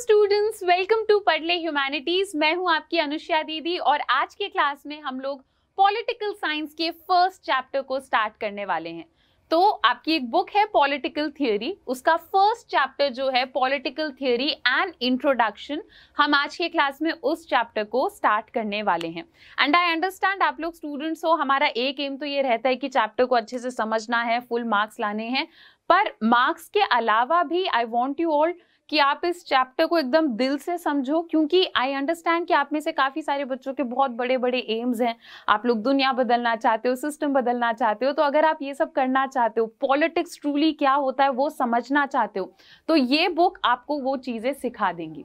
Students welcome to Padhle humanities मैं हूं आपकी अनुष्या दीदी और आज के क्लास में हम लोग पॉलिटिकल साइंस के फर्स्ट चैप्टर को स्टार्ट करने वाले हैं तो आपकी एक बुक है पॉलिटिकल थियोरी उसका फर्स्ट चैप्टर जो है पॉलिटिकल थियोरी एंड इंट्रोडक्शन हम आज के क्लास में उस चैप्टर को स्टार्ट करने वाले हैं एंड आई अंडरस्टैंड आप लोग स्टूडेंट्स हो हमारा एक एम तो ये रहता है कि चैप्टर को अच्छे से समझना है फुल मार्क्स लाने हैं पर मार्क्स के अलावा भी आई वॉन्ट यू ऑल्ड कि आप इस चैप्टर को एकदम दिल से समझो क्योंकि आई अंडरस्टैंड कि आप में से काफ़ी सारे बच्चों के बहुत बड़े बड़े एम्स हैं आप लोग दुनिया बदलना चाहते हो सिस्टम बदलना चाहते हो तो अगर आप ये सब करना चाहते हो पॉलिटिक्स ट्रूली क्या होता है वो समझना चाहते हो तो ये बुक आपको वो चीज़ें सिखा देंगी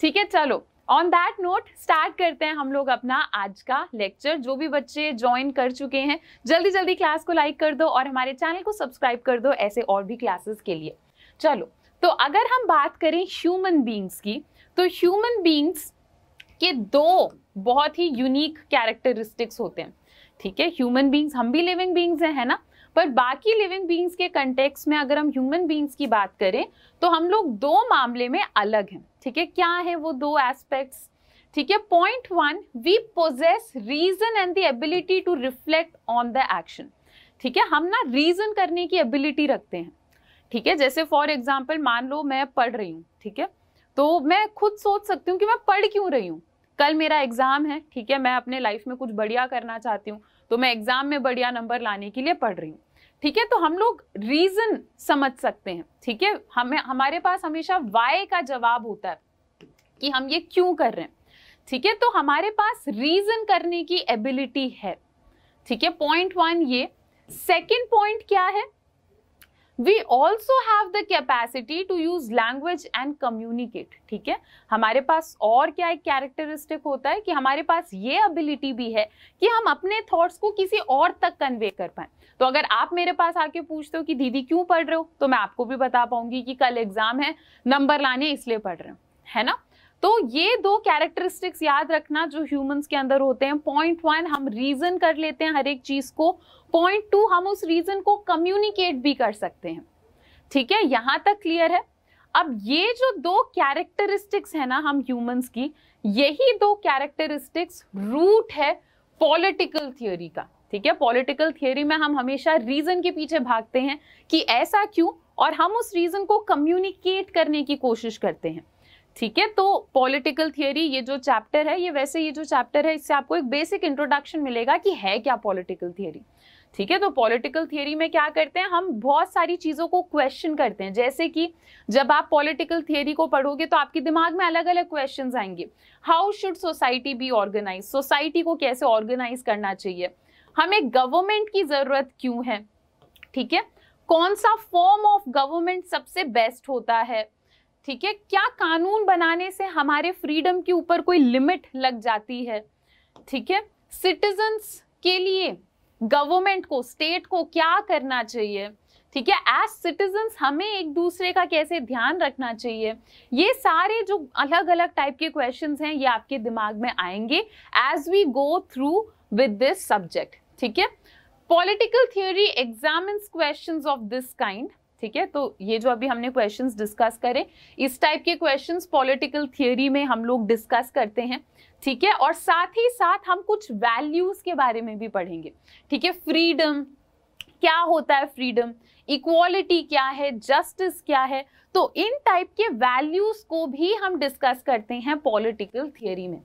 ठीक है चलो ऑन दैट नोट स्टार्ट करते हैं हम लोग अपना आज का लेक्चर जो भी बच्चे ज्वाइन कर चुके हैं जल्दी जल्दी क्लास को लाइक कर दो और हमारे चैनल को सब्सक्राइब कर दो ऐसे और भी क्लासेस के लिए चलो तो अगर हम बात करें ह्यूमन बींग्स की तो ह्यूमन बींग्स के दो बहुत ही यूनिक कैरेक्टरिस्टिक्स होते हैं ठीक है ह्यूमन बींग्स हम भी लिविंग बींग्स हैं है ना पर बाकी लिविंग बींग्स के कंटेक्स में अगर हम ह्यूमन बींग्स की बात करें तो हम लोग दो मामले में अलग हैं ठीक है क्या है वो दो एस्पेक्ट्स ठीक है point one we possess reason and the ability to reflect on the action ठीक है हम ना रीजन करने की एबिलिटी रखते हैं ठीक है जैसे फॉर एग्जाम्पल मान लो मैं पढ़ रही हूँ ठीक है तो मैं खुद सोच सकती हूँ कि मैं पढ़ क्यों रही हूँ कल मेरा एग्ज़ाम है ठीक है मैं अपने लाइफ में कुछ बढ़िया करना चाहती हूँ तो मैं एग्ज़ाम में बढ़िया नंबर लाने के लिए पढ़ रही हूँ ठीक है तो हम लोग रीज़न समझ सकते हैं ठीक है हमें हमारे पास हमेशा वाई का जवाब होता है कि हम ये क्यों कर रहे हैं ठीक है तो हमारे पास रीज़न करने की एबिलिटी है ठीक है पॉइंट वन ये सेकेंड पॉइंट क्या है we also have the capacity to use language and communicate ठीक है हमारे पास और क्या एक कैरेक्टरिस्टिक होता है कि हमारे पास ये अबिलिटी भी है कि हम अपने थॉट्स को किसी और तक कन्वे कर पाए तो अगर आप मेरे पास आके पूछते हो कि दीदी क्यों पढ़ रहे हो तो मैं आपको भी बता पाऊंगी कि कल एग्जाम है नंबर लाने इसलिए पढ़ रहे हो है ना तो ये दो कैरेक्टरिस्टिक्स याद रखना जो ह्यूमंस के अंदर होते हैं पॉइंट वन हम रीजन कर लेते हैं हर एक चीज को पॉइंट टू हम उस रीजन को कम्युनिकेट भी कर सकते हैं ठीक है यहां तक क्लियर है अब ये जो दो कैरेक्टरिस्टिक्स है ना हम ह्यूमंस की यही दो कैरेक्टरिस्टिक्स रूट है पॉलिटिकल थियोरी का ठीक है पॉलिटिकल थियोरी में हम हमेशा रीजन के पीछे भागते हैं कि ऐसा क्यों और हम उस रीजन को कम्युनिकेट करने की कोशिश करते हैं ठीक है तो पॉलिटिकल थियोरी ये जो चैप्टर है ये वैसे ये जो चैप्टर है इससे आपको एक बेसिक इंट्रोडक्शन मिलेगा कि है क्या पॉलिटिकल थियरी ठीक है तो पॉलिटिकल थियोरी में क्या करते हैं हम बहुत सारी चीज़ों को क्वेश्चन करते हैं जैसे कि जब आप पॉलिटिकल थियरी को पढ़ोगे तो आपके दिमाग में अलग अलग क्वेश्चन आएंगे how should society be organise society को कैसे ऑर्गेनाइज करना चाहिए हमें गवर्नमेंट की ज़रूरत क्यों है ठीक है कौन सा फॉर्म ऑफ गवर्नमेंट सबसे बेस्ट होता है ठीक है क्या कानून बनाने से हमारे फ्रीडम के ऊपर कोई लिमिट लग जाती है ठीक है सिटीजन्स के लिए गवर्नमेंट को स्टेट को क्या करना चाहिए ठीक है एज सिटीजन्स हमें एक दूसरे का कैसे ध्यान रखना चाहिए ये सारे जो अलग अलग टाइप के क्वेश्चंस हैं ये आपके दिमाग में आएंगे as we go through with this subject ठीक है political theory examines questions of this kind ठीक है तो ये जो अभी हमने क्वेश्चंस डिस्कस करे इस टाइप के क्वेश्चंस पॉलिटिकल थियोरी में हम लोग डिस्कस करते हैं ठीक है और साथ ही साथ हम कुछ वैल्यूज के बारे में भी पढ़ेंगे ठीक है फ्रीडम क्या होता है फ्रीडम इक्वालिटी क्या है जस्टिस क्या है तो इन टाइप के वैल्यूज को भी हम डिस्कस करते हैं पॉलिटिकल थियोरी में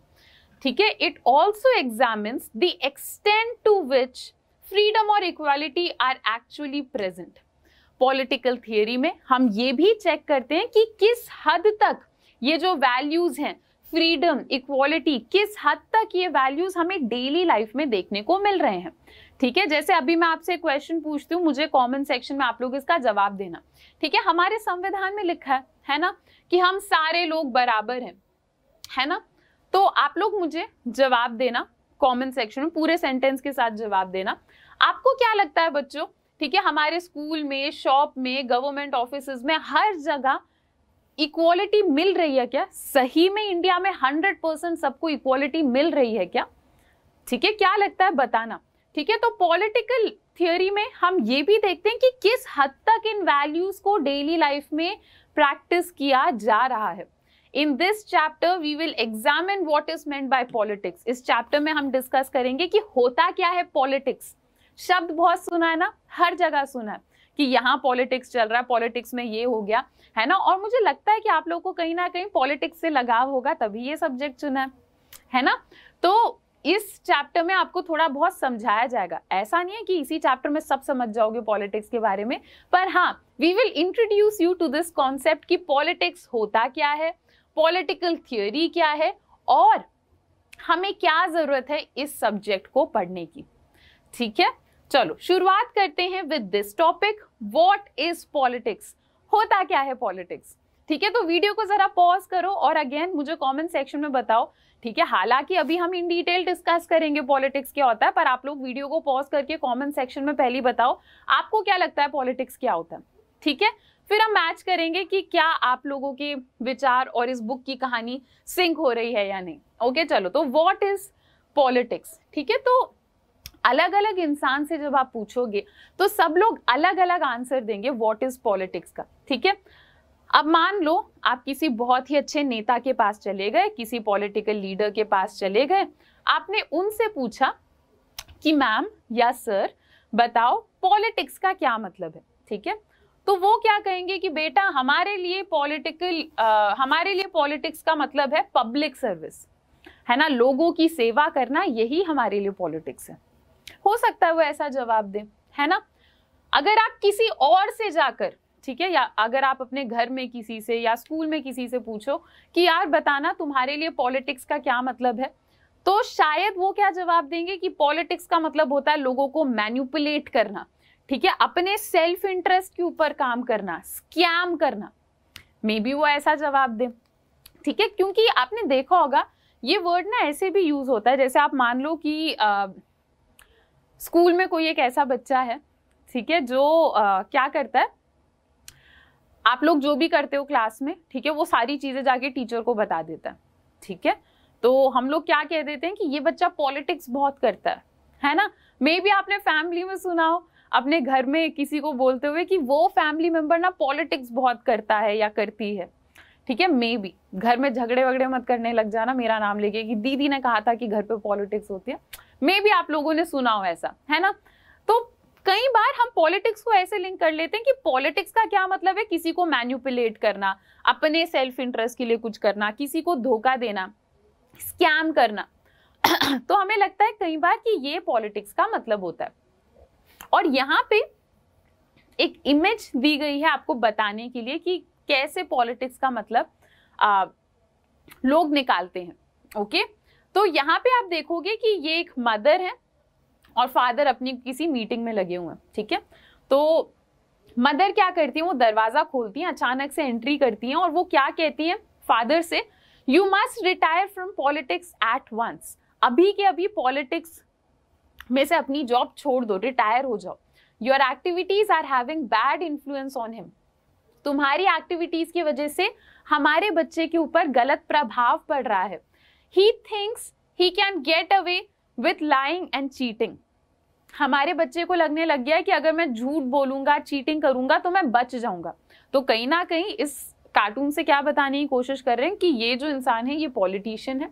ठीक है it also examines the extent to which freedom और equality are actually present political theory में हम ये भी चेक करते हैं कि किस हद तक ये जो वैल्यूज़ हैं फ्रीडम इक्वालिटी किस हद तक ये वैल्यूज हमें डेली लाइफ में देखने को मिल रहे हैं ठीक है जैसे अभी मैं आपसे क्वेश्चन पूछती हूँ मुझे कमेंट सेक्शन में आप लोग इसका जवाब देना ठीक है हमारे संविधान में लिखा है है ना कि हम सारे लोग बराबर हैं है ना तो आप लोग मुझे जवाब देना कमेंट सेक्शन में पूरे सेंटेंस के साथ जवाब देना आपको क्या लगता है बच्चों ठीक है हमारे स्कूल में शॉप में गवर्नमेंट ऑफिस में हर जगह इक्वालिटी मिल रही है क्या सही में इंडिया में हंड्रेड परसेंट सबको इक्वालिटी मिल रही है क्या ठीक है क्या लगता है बताना ठीक है तो पॉलिटिकल थियोरी में हम ये भी देखते हैं कि किस हद तक इन वैल्यूज को डेली लाइफ में प्रैक्टिस किया जा रहा है in this chapter we will examine what is meant by politics इस चैप्टर में हम डिस्कस करेंगे कि होता क्या है पॉलिटिक्स शब्द बहुत सुना है ना हर जगह सुना है कि यहाँ पॉलिटिक्स चल रहा है पॉलिटिक्स में ये हो गया है ना और मुझे लगता है कि आप लोगों को कहीं ना कहीं पॉलिटिक्स से लगाव होगा तभी ये सब्जेक्ट चुना है है ना तो इस चैप्टर में आपको थोड़ा बहुत समझाया जाएगा ऐसा नहीं है कि इसी चैप्टर में सब समझ जाओगे पॉलिटिक्स के बारे में पर हाँ we will introduce you to this concept कि पॉलिटिक्स होता क्या है पॉलिटिकल थियोरी क्या है और हमें क्या ज़रूरत है इस सब्जेक्ट को पढ़ने की ठीक है चलो शुरुआत करते हैं with this topic what is politics होता क्या है पॉलिटिक्स ठीक है तो वीडियो को जरा पॉज करो और अगेन मुझे कमेंट सेक्शन में बताओ ठीक है हालांकि अभी हम इन डिटेल डिस्कस करेंगे पॉलिटिक्स क्या होता है पर आप लोग वीडियो को पॉज करके कमेंट सेक्शन में पहले बताओ आपको क्या लगता है पॉलिटिक्स क्या होता है ठीक है फिर हम मैच करेंगे कि क्या आप लोगों के विचार और इस बुक की कहानी सिंक हो रही है या नहीं ओके चलो तो वॉट इज पॉलिटिक्स ठीक है तो अलग अलग इंसान से जब आप पूछोगे तो सब लोग अलग अलग आंसर देंगे वॉट इज पॉलिटिक्स का ठीक है अब मान लो आप किसी बहुत ही अच्छे नेता के पास चले गए किसी पॉलिटिकल लीडर के पास चले गए आपने उनसे पूछा कि मैम या सर बताओ पॉलिटिक्स का क्या मतलब है ठीक है तो वो क्या कहेंगे कि बेटा हमारे लिए पॉलिटिकल हमारे लिए पॉलिटिक्स का मतलब है पब्लिक सर्विस है ना लोगों की सेवा करना यही हमारे लिए पॉलिटिक्स है हो सकता है वो ऐसा जवाब दे है ना अगर आप किसी और से जाकर ठीक है या अगर आप अपने घर में किसी से या स्कूल में किसी से पूछो कि यार बताना तुम्हारे लिए पॉलिटिक्स का क्या मतलब है तो शायद वो क्या जवाब देंगे कि पॉलिटिक्स का मतलब होता है लोगों को मैन्युपुलेट करना ठीक है अपने सेल्फ इंटरेस्ट के ऊपर काम करना स्कैम करना मे बी वो ऐसा जवाब दे ठीक है क्योंकि आपने देखा होगा ये वर्ड ना ऐसे भी यूज होता है जैसे आप मान लो कि आ, स्कूल में कोई एक ऐसा बच्चा है ठीक है जो आ, क्या करता है आप लोग जो भी करते हो क्लास में ठीक है वो सारी चीज़ें जाके टीचर को बता देता है ठीक है तो हम लोग क्या कह देते हैं कि ये बच्चा पॉलिटिक्स बहुत करता है है ना मे भी आपने फैमिली में सुना हो अपने घर में किसी को बोलते हुए कि वो फैमिली मेंबर ना पॉलिटिक्स बहुत करता है या करती है ठीक है मे बी घर में झगड़े वगड़े मत करने लग जाना मेरा नाम लेके कि दीदी ने कहा था कि घर पे पॉलिटिक्स होती है मे भी आप लोगों ने सुना हो ऐसा है ना तो कई बार हम पॉलिटिक्स को ऐसे लिंक कर लेते हैं कि पॉलिटिक्स का क्या मतलब है किसी को मैन्युपुलेट करना अपने सेल्फ इंटरेस्ट के लिए कुछ करना किसी को धोखा देना स्कैम करना तो हमें लगता है कई बार कि ये पॉलिटिक्स का मतलब होता है और यहाँ पे एक इमेज दी गई है आपको बताने के लिए कि कैसे पॉलिटिक्स का मतलब आ, लोग निकालते हैं ओके okay? तो यहाँ पे आप देखोगे कि ये एक मदर है और फादर अपनी किसी मीटिंग में लगे हुए हैं ठीक है तो मदर क्या करती है वो दरवाज़ा खोलती है अचानक से एंट्री करती है और वो क्या कहती है फादर से you must retire from politics at once अभी के अभी पॉलिटिक्स में से अपनी जॉब छोड़ दो रिटायर हो जाओ your activities are having bad influence on him तुम्हारी एक्टिविटीज़ की वजह से हमारे बच्चे के ऊपर गलत प्रभाव पड़ रहा है he thinks he can get away with lying and cheating हमारे बच्चे को लगने लग गया कि अगर मैं झूठ बोलूंगा चीटिंग करूंगा तो मैं बच जाऊंगा तो कहीं ना कहीं इस कार्टून से क्या बताने की कोशिश कर रहे हैं कि ये जो इंसान है ये पॉलिटिशियन है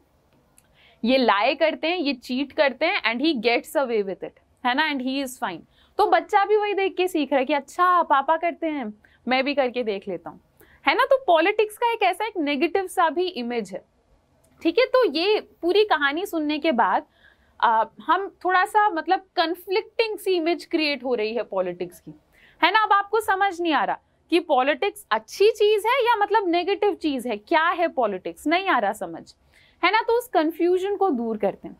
ये लाए करते हैं ये चीट करते हैं and he gets away with it है ना एंड ही इज़ फाइन तो बच्चा भी वही देख के सीख रहा है कि अच्छा पापा करते हैं मैं भी करके देख लेता हूँ है ना तो पॉलिटिक्स का एक ऐसा एक नेगेटिव सा भी इमेज है ठीक है तो ये पूरी कहानी सुनने के बाद आ, हम थोड़ा सा मतलब कन्फ्लिक्टिंग सी इमेज क्रिएट हो रही है पॉलिटिक्स की है ना अब आपको समझ नहीं आ रहा कि पॉलिटिक्स अच्छी चीज है या मतलब नेगेटिव चीज है क्या है पॉलिटिक्स नहीं आ रहा समझ है ना तो उस कंफ्यूजन को दूर करते हैं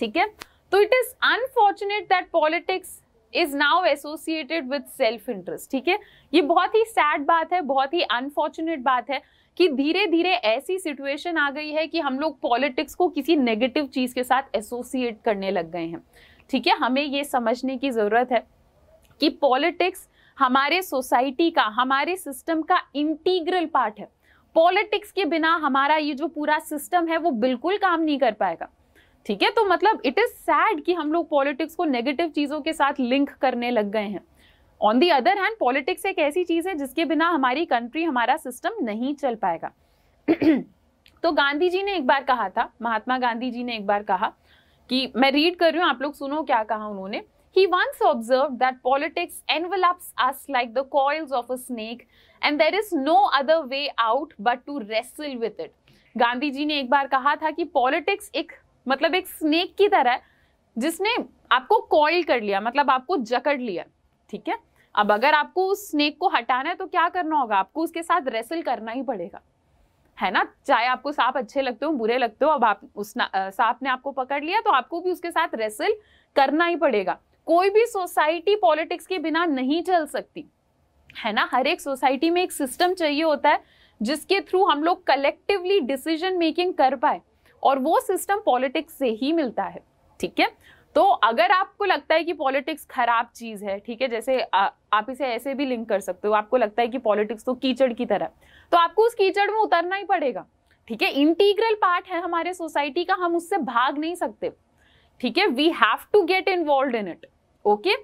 ठीक है तो it is unfortunate that politics is now associated with self interest ठीक है ये बहुत ही सैड बात है बहुत ही अनफॉर्चुनेट बात है कि धीरे धीरे ऐसी सिचुएशन आ गई है कि हम लोग पॉलिटिक्स को किसी नेगेटिव चीज़ के साथ एसोसिएट करने लग गए हैं ठीक है हमें ये समझने की ज़रूरत है कि पॉलिटिक्स हमारे सोसाइटी का हमारे सिस्टम का इंटीग्रल पार्ट है पॉलिटिक्स के बिना हमारा ये जो पूरा सिस्टम है वो बिल्कुल काम नहीं कर पाएगा ठीक है तो मतलब इट इज़ सैड कि हम लोग पॉलिटिक्स को नेगेटिव चीज़ों के साथ लिंक करने लग गए हैं on the other hand politics एक ऐसी चीज़ है जिसके बिना हमारी कंट्री हमारा सिस्टम नहीं चल पाएगा तो गांधी जी ने एक बार कहा था महात्मा गांधी जी ने एक बार कहा कि मैं रीड कर रही हूँ आप लोग सुनो क्या कहा उन्होंने He once observed that politics envelops us like the coils of a snake and there is no other way out but to wrestle with it. Gandhi जी ने एक बार कहा था कि पॉलिटिक्स एक मतलब एक स्नेक की तरह जिसने आपको कॉयल कर लिया मतलब आपको जकड़ लिया ठीक है अब अगर आपको उस स्नेक को हटाना है तो क्या करना होगा आपको उसके साथ रेसल करना ही पड़ेगा है ना चाहे आपको सांप अच्छे लगते हो बुरे लगते हो अब आप उस सांप ने आपको पकड़ लिया तो आपको भी उसके साथ रेसल करना ही पड़ेगा कोई भी सोसाइटी पॉलिटिक्स के बिना नहीं चल सकती है ना हर एक सोसाइटी में एक सिस्टम चाहिए होता है जिसके थ्रू हम लोग कलेक्टिवली डिसीजन मेकिंग कर पाए और वो सिस्टम पॉलिटिक्स से ही मिलता है ठीक है तो अगर आपको लगता है कि पॉलिटिक्स खराब चीज़ है ठीक है जैसे आ, आप इसे ऐसे भी लिंक कर सकते हो आपको लगता है कि पॉलिटिक्स तो कीचड़ की तरह तो आपको उस कीचड़ में उतरना ही पड़ेगा ठीक है इंटीग्रल पार्ट है हमारे सोसाइटी का हम उससे भाग नहीं सकते ठीक है we have to get involve in it okay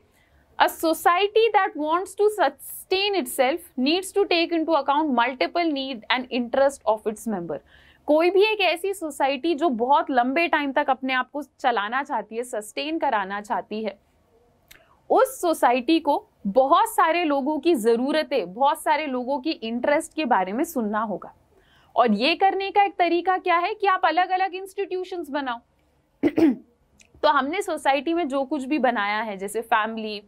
that wants to sustain itself needs to take into account multiple need and interest of its member कोई भी एक ऐसी सोसाइटी जो बहुत लंबे टाइम तक अपने आप को चलाना चाहती है सस्टेन कराना चाहती है उस सोसाइटी को बहुत सारे लोगों की ज़रूरतें बहुत सारे लोगों की इंटरेस्ट के बारे में सुनना होगा और ये करने का एक तरीका क्या है कि आप अलग अलग इंस्टीट्यूशंस बनाओ तो हमने सोसाइटी में जो कुछ भी बनाया है जैसे फैमिली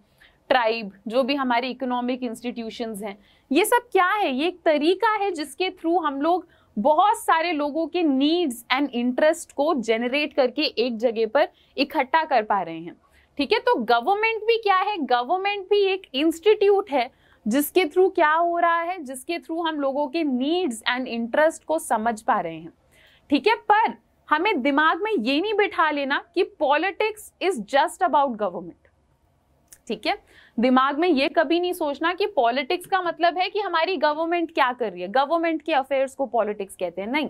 ट्राइब जो भी हमारे इकोनॉमिक इंस्टीट्यूशंस हैं ये सब क्या है ये एक तरीका है जिसके थ्रू हम लोग बहुत सारे लोगों के नीड्स एंड इंटरेस्ट को जेनरेट करके एक जगह पर इकट्ठा कर पा रहे हैं ठीक है तो गवर्नमेंट भी क्या है गवर्नमेंट भी एक इंस्टीट्यूट है जिसके थ्रू क्या हो रहा है जिसके थ्रू हम लोगों के नीड्स एंड इंटरेस्ट को समझ पा रहे हैं ठीक है पर हमें दिमाग में ये नहीं बिठा लेना कि politics is just about government ठीक है दिमाग में ये कभी नहीं सोचना कि पॉलिटिक्स का मतलब है कि हमारी गवर्नमेंट क्या कर रही है गवर्नमेंट के अफेयर्स को पॉलिटिक्स कहते हैं नहीं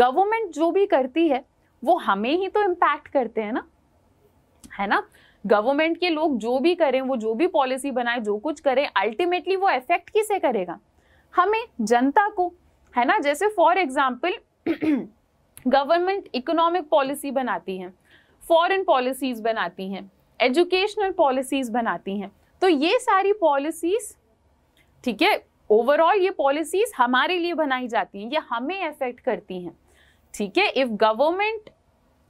गवर्नमेंट जो भी करती है वो हमें ही तो इम्पैक्ट करते हैं ना है ना गवर्नमेंट के लोग जो भी करें वो जो भी पॉलिसी बनाए जो कुछ करें अल्टीमेटली वो इफेक्ट किसे करेगा हमें जनता को है ना जैसे for example government economic policy बनाती है फॉरेन पॉलिसीज बनाती हैं एजुकेशनल पॉलिसीज़ बनाती हैं तो ये सारी पॉलिसीज़ ठीक है ओवरऑल ये पॉलिसीज़ हमारे लिए बनाई जाती हैं ये हमें अफेक्ट करती हैं ठीक है if government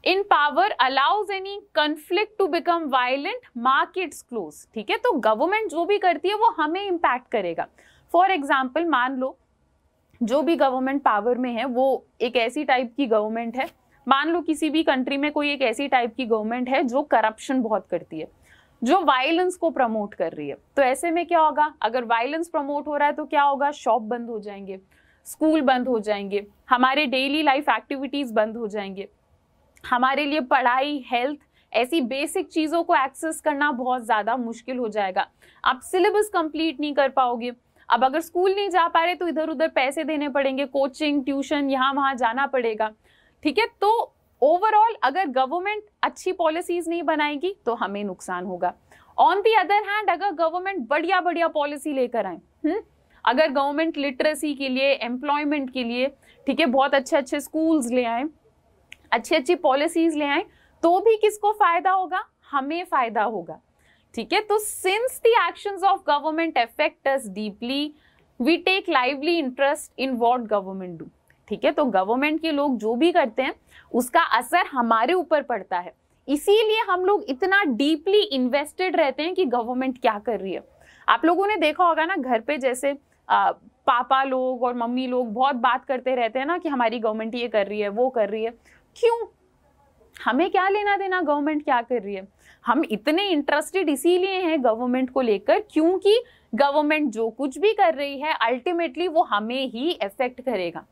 in power allows any conflict to become violent markets close ठीक है तो गवर्नमेंट जो भी करती है वो हमें इम्पैक्ट करेगा फॉर एग्जाम्पल मान लो जो भी गवर्नमेंट पावर में है वो एक ऐसी टाइप की गवर्नमेंट है मान लो किसी भी कंट्री में कोई एक ऐसी टाइप की गवर्नमेंट है जो करप्शन बहुत करती है जो वायलेंस को प्रमोट कर रही है तो ऐसे में क्या होगा अगर वायलेंस प्रमोट हो रहा है तो क्या होगा शॉप बंद हो जाएंगे स्कूल बंद हो जाएंगे हमारे डेली लाइफ एक्टिविटीज़ बंद हो जाएंगे हमारे लिए पढ़ाई हेल्थ ऐसी बेसिक चीज़ों को एक्सेस करना बहुत ज़्यादा मुश्किल हो जाएगा आप सिलेबस कंप्लीट नहीं कर पाओगे अब अगर स्कूल नहीं जा पा रहे तो इधर उधर पैसे देने पड़ेंगे कोचिंग ट्यूशन यहाँ वहाँ जाना पड़ेगा ठीक है तो ओवरऑल अगर गवर्नमेंट अच्छी पॉलिसीज नहीं बनाएगी तो हमें नुकसान होगा ऑन दी अदर हैंड अगर गवर्नमेंट बढ़िया बढ़िया पॉलिसी लेकर आए हुँ? हम्म? अगर गवर्नमेंट लिटरेसी के लिए एम्प्लॉयमेंट के लिए ठीक है बहुत अच्छे अच्छे स्कूल्स ले आए अच्छी अच्छी पॉलिसीज ले आए तो भी किसको फायदा होगा हमें फायदा होगा ठीक है तो since the actions of government affect us deeply we take lively interest in what government do ठीक है तो गवर्नमेंट के लोग जो भी करते हैं उसका असर हमारे ऊपर पड़ता है इसीलिए हम लोग इतना डीपली इन्वेस्टेड रहते हैं कि गवर्नमेंट क्या कर रही है आप लोगों ने देखा होगा ना घर पे जैसे आ, पापा लोग और मम्मी लोग बहुत बात करते रहते हैं ना कि हमारी गवर्नमेंट ये कर रही है वो कर रही है क्यों हमें क्या लेना देना गवर्नमेंट क्या कर रही है हम इतने इंटरेस्टेड इसीलिए हैं गवर्नमेंट को लेकर क्योंकि गवर्नमेंट जो कुछ भी कर रही है अल्टीमेटली वो हमें ही इफेक्ट करेगा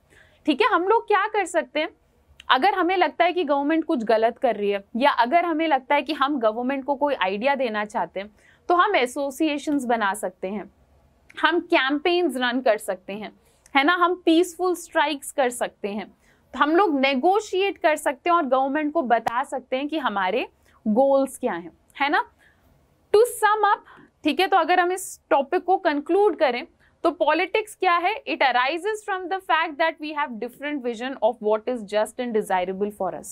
ठीक है हम लोग क्या कर सकते हैं अगर हमें लगता है कि गवर्नमेंट कुछ गलत कर रही है या अगर हमें लगता है कि हम गवर्नमेंट को कोई आइडिया देना चाहते हैं तो हम एसोसिएशंस बना सकते हैं हम कैंपेन्स रन कर सकते हैं है ना हम पीसफुल स्ट्राइक्स कर सकते हैं तो हम लोग नेगोशिएट कर सकते हैं और गवर्नमेंट को बता सकते हैं कि हमारे गोल्स क्या हैं है ना टू सम अप ठीक है तो अगर हम इस टॉपिक को कंक्लूड करें तो पॉलिटिक्स क्या है it arises from the fact that we have different vision of what is just and desirable for us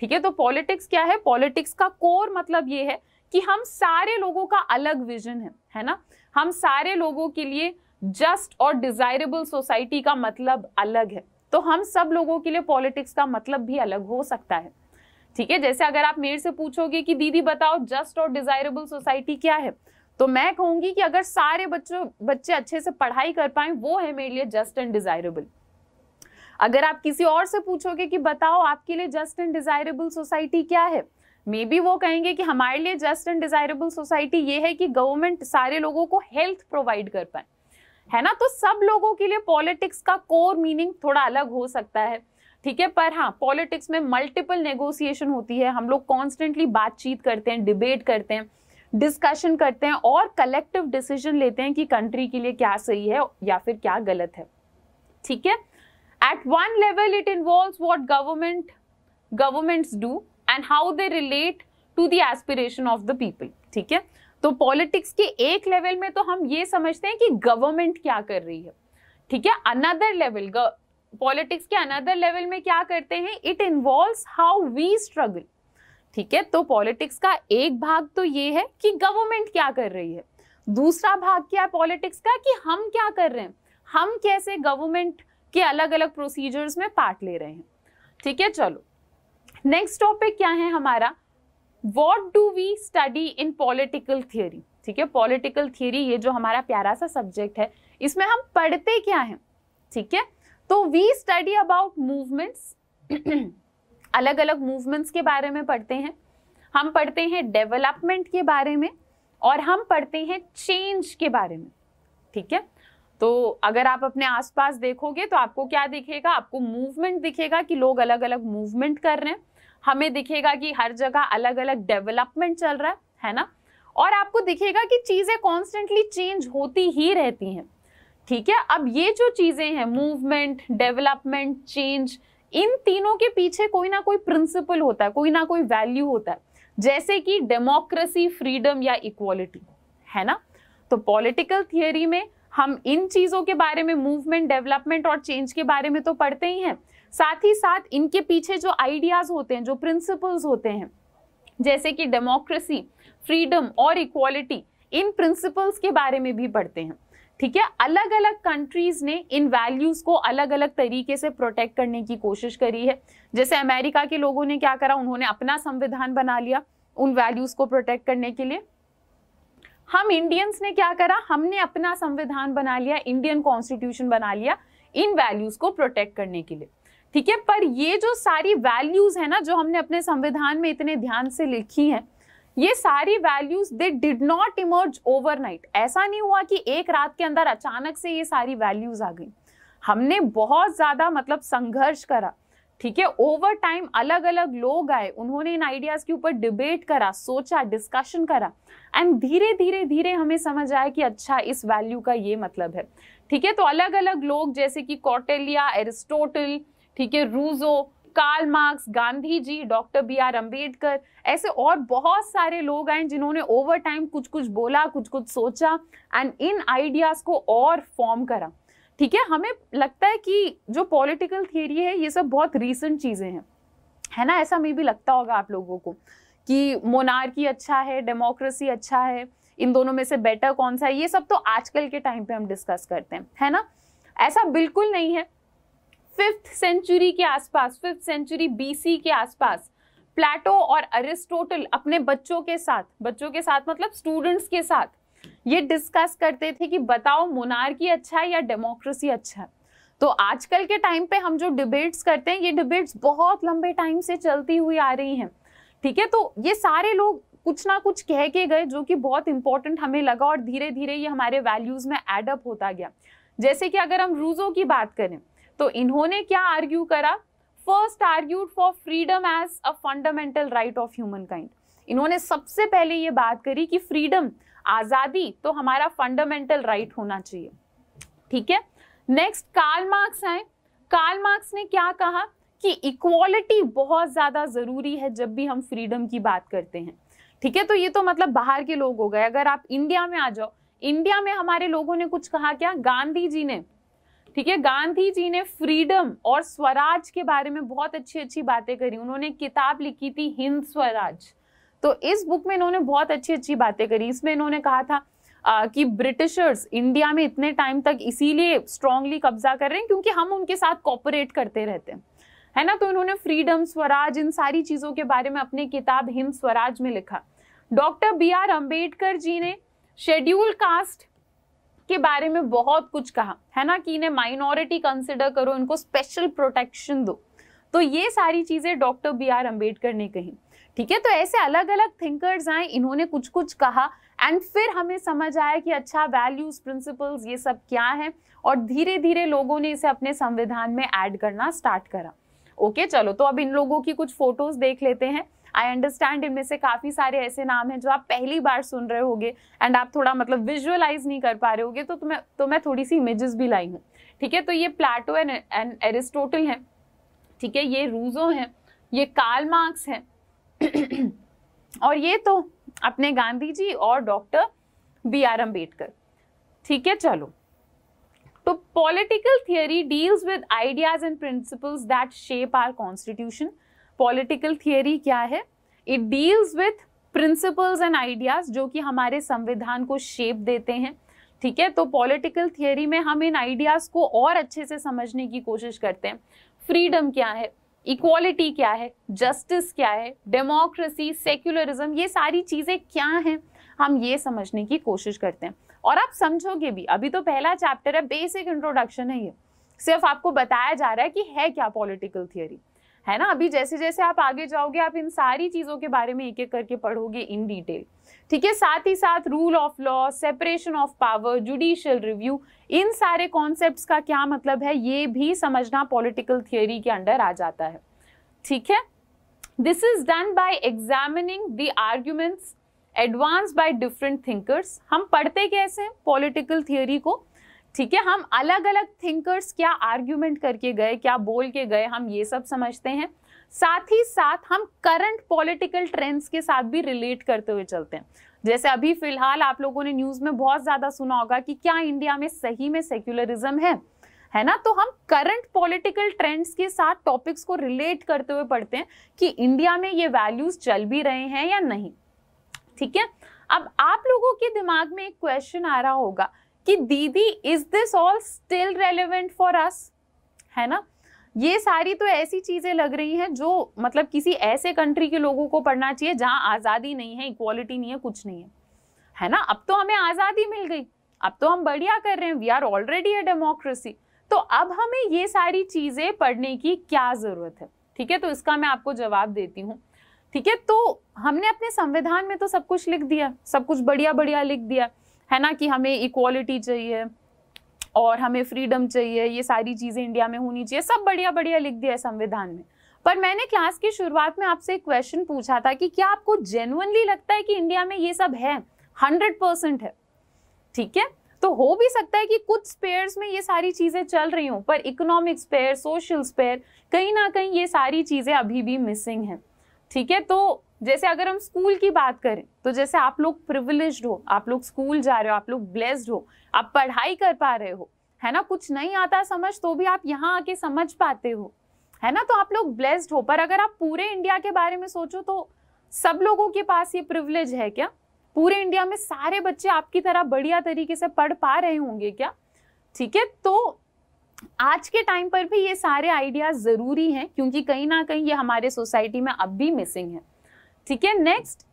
ठीक है तो पॉलिटिक्स क्या है पॉलिटिक्स का कोर मतलब ये है कि हम सारे लोगों का अलग विजन है है ना हम सारे लोगों के लिए जस्ट और डिजायरेबल सोसाइटी का मतलब अलग है तो हम सब लोगों के लिए पॉलिटिक्स का मतलब भी अलग हो सकता है ठीक है जैसे अगर आप मेरे से पूछोगे कि दीदी बताओ जस्ट और डिजायरेबल सोसाइटी क्या है तो मैं कहूंगी कि अगर सारे बच्चों बच्चे अच्छे से पढ़ाई कर पाए वो है मेरे लिए जस्ट एंड डिजायरेबल अगर आप किसी और से पूछोगे कि बताओ आपके लिए जस्ट एंड डिजायरेबल सोसाइटी क्या है मे बी वो कहेंगे कि हमारे लिए जस्ट एंड डिजायरेबल सोसाइटी ये है कि गवर्नमेंट सारे लोगों को हेल्थ प्रोवाइड कर पाए है ना तो सब लोगों के लिए पॉलिटिक्स का कोर मीनिंग थोड़ा अलग हो सकता है ठीक है पर हाँ पॉलिटिक्स में मल्टीपल नेगोशिएशन होती है हम लोग कॉन्स्टेंटली बातचीत करते हैं डिबेट करते हैं डिस्कशन करते हैं और कलेक्टिव डिसीजन लेते हैं कि कंट्री के लिए क्या सही है या फिर क्या गलत है ठीक है at one level it involve what government governments do and how they relate to the aspiration of the people ठीक है तो पॉलिटिक्स के एक लेवल में तो हम ये समझते हैं कि गवर्नमेंट क्या कर रही है ठीक है अनदर लेवल पॉलिटिक्स के अनदर लेवल में क्या करते हैं it involve how we struggle ठीक है तो पॉलिटिक्स का एक भाग तो ये है कि गवर्नमेंट क्या कर रही है दूसरा भाग क्या है पॉलिटिक्स का कि हम क्या कर रहे हैं हम कैसे गवर्नमेंट के अलग अलग प्रोसीजर्स में पार्ट ले रहे हैं ठीक है चलो नेक्स्ट टॉपिक क्या है हमारा what do we study in political theory ठीक है पॉलिटिकल थियोरी ये जो हमारा प्यारा सा सब्जेक्ट है इसमें हम पढ़ते क्या हैं ठीक है तो वी स्टडी अबाउट मूवमेंट्स अलग अलग मूवमेंट्स के बारे में पढ़ते हैं हम पढ़ते हैं डेवलपमेंट के बारे में और हम पढ़ते हैं चेंज के बारे में ठीक है तो अगर आप अपने आसपास देखोगे तो आपको क्या दिखेगा आपको मूवमेंट दिखेगा कि लोग अलग अलग मूवमेंट कर रहे हैं हमें दिखेगा कि हर जगह अलग अलग डेवलपमेंट चल रहा है है ना और आपको दिखेगा कि चीज़ें कॉन्स्टेंटली चेंज होती ही रहती हैं ठीक है अब ये जो चीज़ें हैं मूवमेंट डेवलपमेंट चेंज इन तीनों के पीछे कोई ना कोई प्रिंसिपल होता है कोई ना कोई वैल्यू होता है जैसे कि डेमोक्रेसी फ्रीडम या इक्वालिटी है ना तो पॉलिटिकल थियोरी में हम इन चीज़ों के बारे में मूवमेंट डेवलपमेंट और चेंज के बारे में तो पढ़ते ही हैं साथ ही साथ इनके पीछे जो आइडियाज़ होते हैं जो प्रिंसिपल्स होते हैं जैसे कि डेमोक्रेसी फ्रीडम और इक्वालिटी इन प्रिंसिपल्स के बारे में भी पढ़ते हैं ठीक है अलग अलग कंट्रीज ने इन वैल्यूज को अलग अलग तरीके से प्रोटेक्ट करने की कोशिश करी है जैसे अमेरिका के लोगों ने क्या करा उन्होंने अपना संविधान बना लिया उन वैल्यूज को प्रोटेक्ट करने के लिए हम इंडियंस ने क्या करा हमने अपना संविधान बना लिया इंडियन कॉन्स्टिट्यूशन बना लिया इन वैल्यूज को प्रोटेक्ट करने के लिए ठीक है पर ये जो सारी वैल्यूज है ना जो हमने अपने संविधान में इतने ध्यान से लिखी हैं ये सारी values they did not emerge overnight ऐसा नहीं हुआ कि एक रात के अंदर अचानक से ये सारी वैल्यूज आ गई हमने बहुत ज़्यादा मतलब संघर्ष करा ठीक है ओवर टाइम अलग अलग लोग आए उन्होंने इन आइडियाज़ के ऊपर डिबेट करा सोचा डिस्कशन करा एंड धीरे धीरे धीरे हमें समझ आया कि अच्छा इस वैल्यू का ये मतलब है ठीक है तो अलग अलग लोग जैसे कि कॉटेलिया एरिस्टोटल ठीक है Rousseau Karl Marx Gandhi ji doctor B R Ambedkar ऐसे और बहुत सारे लोग आए जिन्होंने ओवर टाइम कुछ कुछ बोला कुछ कुछ सोचा एंड इन आइडियाज़ को और फॉर्म करा ठीक है हमें लगता है कि जो पॉलिटिकल थियरी है ये सब बहुत रीसेंट चीज़ें हैं है ना ऐसा मे भी लगता होगा आप लोगों को कि मोनार्की अच्छा है डेमोक्रेसी अच्छा है इन दोनों में से बेटर कौन सा है ये सब तो आजकल के टाइम पे हम डिस्कस करते हैं है ना ऐसा बिल्कुल नहीं है फिफ्थ सेंचुरी के आसपास फिफ्थ सेंचुरी बीसी के आसपास प्लेटो और अरिस्टोटल अपने बच्चों के साथ बच्चों के साथ मतलब स्टूडेंट्स के साथ ये डिस्कस करते थे कि बताओ मोनार्की अच्छा है या डेमोक्रेसी अच्छा है तो आजकल के टाइम पे हम जो डिबेट्स करते हैं ये डिबेट्स बहुत लंबे टाइम से चलती हुई आ रही हैं ठीक है तो ये सारे लोग कुछ ना कुछ कह के गए जो कि बहुत इंपॉर्टेंट हमें लगा और धीरे धीरे ये हमारे वैल्यूज में एडअप होता गया जैसे कि अगर हम रूजों की बात करें तो इन्होंने क्या आर्ग्यू करा first argued for freedom as a fundamental right of humankind इन्होंने सबसे पहले ये बात करी कि फ्रीडम आज़ादी तो हमारा फंडामेंटल राइट right होना चाहिए ठीक है नेक्स्ट कार्ल मार्क्स आए कार्ल मार्क्स ने क्या कहा कि इक्वालिटी बहुत ज़्यादा ज़रूरी है जब भी हम फ्रीडम की बात करते हैं ठीक है तो ये तो मतलब बाहर के लोग हो गए अगर आप इंडिया में आ जाओ इंडिया में हमारे लोगों ने कुछ कहा क्या गांधी जी ने ठीक है गांधी जी ने फ्रीडम और स्वराज के बारे में बहुत अच्छी अच्छी बातें करी उन्होंने किताब लिखी थी हिंद स्वराज तो इस बुक में इन्होंने बहुत अच्छी अच्छी बातें करी इसमें इन्होंने कहा था आ, कि ब्रिटिशर्स इंडिया में इतने टाइम तक इसीलिए स्ट्रांगली कब्जा कर रहे हैं क्योंकि हम उनके साथ कॉपरेट करते रहते हैं है ना तो इन्होंने फ्रीडम स्वराज इन सारी चीज़ों के बारे में अपनी किताब हिंद स्वराज में लिखा doctor B R Ambedkar ji ने शेड्यूल कास्ट के बारे में बहुत कुछ कहा है ना कि इन्हें माइनॉरिटी कंसिडर करो इनको स्पेशल प्रोटेक्शन दो तो ये सारी चीज़ें डॉक्टर बी आर अम्बेडकर ने कही ठीक है तो ऐसे अलग अलग थिंकर्स आए इन्होंने कुछ कुछ कहा एंड फिर हमें समझ आया कि अच्छा वैल्यूज प्रिंसिपल्स ये सब क्या है और धीरे धीरे लोगों ने इसे अपने संविधान में ऐड करना स्टार्ट करा ओके चलो तो अब इन लोगों की कुछ फोटोज देख लेते हैं आई अंडरस्टैंड इनमें से काफ़ी सारे ऐसे नाम हैं जो आप पहली बार सुन रहे होगे एंड आप थोड़ा मतलब विजुअलाइज नहीं कर पा रहे होगे तो मैं तो मैं थोड़ी सी इमेजेस भी लाई हूँ ठीक है तो ये प्लाटो एंड एंड एरिस्टोटल हैं ठीक है ये रूजो हैं ये कार्ल मार्क्स हैं और ये तो अपने गांधी जी और डॉक्टर बी आर अम्बेडकर ठीक है चलो तो political theory deals with ideas and principles that shape our constitution political theory क्या है it deals with principles and ideas जो कि हमारे संविधान को शेप देते हैं ठीक है तो पॉलिटिकल थियोरी में हम इन आइडियाज़ को और अच्छे से समझने की कोशिश करते हैं फ्रीडम क्या है इक्वालिटी क्या है जस्टिस क्या है डेमोक्रेसी सेक्युलरिज्म ये सारी चीज़ें क्या हैं हम ये समझने की कोशिश करते हैं और आप समझोगे भी अभी तो पहला चैप्टर है बेसिक इंट्रोडक्शन है ये सिर्फ आपको बताया जा रहा है कि है क्या पॉलिटिकल थियोरी है ना अभी जैसे जैसे आप आगे जाओगे आप इन सारी चीज़ों के बारे में एक एक करके पढ़ोगे इन डिटेल ठीक है साथ ही साथ rule of law separation of power judicial review इन सारे कॉन्सेप्ट का क्या मतलब है ये भी समझना पॉलिटिकल थियोरी के अंडर आ जाता है ठीक है this is done by examining the arguments advance by different thinkers हम पढ़ते कैसे पॉलिटिकल थियोरी को ठीक है हम अलग अलग थिंकर्स क्या आर्ग्यूमेंट करके गए क्या बोल के गए हम ये सब समझते हैं साथ ही साथ हम करंट पॉलिटिकल ट्रेंड्स के साथ भी रिलेट करते हुए चलते हैं जैसे अभी फिलहाल आप लोगों ने न्यूज में बहुत ज्यादा सुना होगा कि क्या इंडिया में सही में सेक्युलरिज्म है है ना तो हम करंट पॉलिटिकल ट्रेंड्स के साथ टॉपिक्स को रिलेट करते हुए पढ़ते हैं कि इंडिया में ये वैल्यूज चल भी रहे हैं या नहीं ठीक है अब आप लोगों के दिमाग में एक क्वेश्चन आ रहा होगा कि दीदी is this all still relevant for us है ना ये सारी तो ऐसी चीज़ें लग रही हैं जो मतलब किसी ऐसे कंट्री के लोगों को पढ़ना चाहिए जहां आज़ादी नहीं है इक्वालिटी नहीं है कुछ नहीं है है ना अब तो हमें आज़ादी मिल गई अब तो हम बढ़िया कर रहे हैं we are already a democracy तो अब हमें ये सारी चीज़ें पढ़ने की क्या ज़रूरत है ठीक है तो इसका मैं आपको जवाब देती हूँ ठीक है तो हमने अपने संविधान में तो सब कुछ लिख दिया सब कुछ बढ़िया बढ़िया लिख दिया है ना कि हमें इक्वालिटी चाहिए और हमें फ्रीडम चाहिए ये सारी चीज़ें इंडिया में होनी चाहिए सब बढ़िया बढ़िया लिख दिया है संविधान में पर मैंने क्लास की शुरुआत में आपसे एक क्वेश्चन पूछा था कि क्या आपको जेनुअनली लगता है कि इंडिया में ये सब है हंड्रेड परसेंट है ठीक है तो हो भी सकता है कि कुछ स्पेयर्स में ये सारी चीज़ें चल रही हों पर इकोनॉमिक स्पेयर सोशल स्पेयर कहीं ना कहीं ये सारी चीज़ें अभी भी मिसिंग हैं ठीक है तो जैसे अगर हम स्कूल की बात करें तो जैसे आप लोग प्रिविलेज हो आप लोग स्कूल जा रहे हो आप लोग ब्लेस्ड हो आप पढ़ाई कर पा रहे हो है ना कुछ नहीं आता समझ तो भी आप यहाँ आके समझ पाते हो है ना तो आप लोग ब्लेस्ड हो पर अगर आप पूरे इंडिया के बारे में सोचो तो सब लोगों के पास ये प्रिविलेज है क्या पूरे इंडिया में सारे बच्चे आपकी तरह बढ़िया तरीके से पढ़ पा रहे होंगे क्या ठीक है तो आज के टाइम पर भी ये सारे आइडियाज ज़रूरी हैं क्योंकि कहीं ना कहीं ये हमारे सोसाइटी में अब भी मिसिंग है ठीक है नेक्स्ट